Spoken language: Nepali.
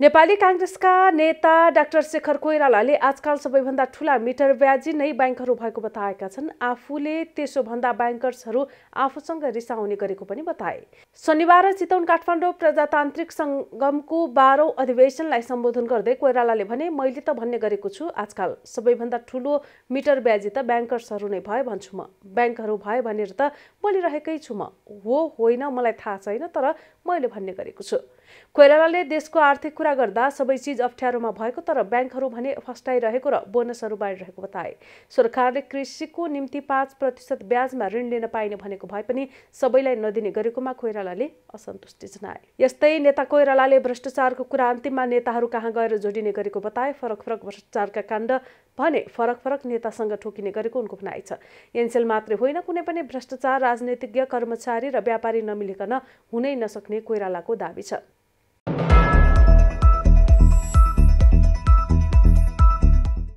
नेपाली काङ्ग्रेसका नेता डाक्टर शेखर कोइरालाले आजकाल सबैभन्दा ठुला मिटर ब्याजी नै ब्याङ्कहरू भएको बताएका छन् आफूले त्यसो भन्दा ब्याङ्कर्सहरू आफूसँग रिसाउने गरेको पनि बताए शनिबार चितौन काठमाडौँ प्रजातान्त्रिक सङ्गमको बाह्रौँ अधिवेशनलाई सम्बोधन गर्दै कोइरालाले भने मैले त भन्ने गरेको छु आजकाल सबैभन्दा ठुलो मिटर ब्याजी त ब्याङ्कर्सहरू नै भए भन्छु म ब्याङ्कहरू भए भनेर त बोलिरहेकै छु म हो होइन मलाई थाहा छैन तर मैले भन्ने गरेको छु कोइरालाले देशको आर्थिक कुरा गर्दा सबै चिज अप्ठ्यारोमा भएको तर ब्याङ्कहरू भने फस्टाइरहेको र बोनसहरू बाँडिरहेको बताए सरकारले कृषिको निम्ति पाँच प्रतिशत ब्याजमा ऋण लिन पाइने भनेको भए पनि सबैलाई नदिने गरेकोमा कोइरालाले असन्तुष्टि जनाए यस्तै नेता कोइरालाले भ्रष्टाचारको कुरा अन्तिममा नेताहरू कहाँ गएर जोडिने गरेको बताए फरक फरक भ्रष्टाचारका काण्ड भने फरक फरक नेतासँग ठोकिने गरेको उनको भनाइ छ एनसेल मात्रै होइन कुनै पनि भ्रष्टाचार राजनीतिज्ञ कर्मचारी र व्यापारी नमिलिकन हुनै नसक्ने कोइरालाको दावी छ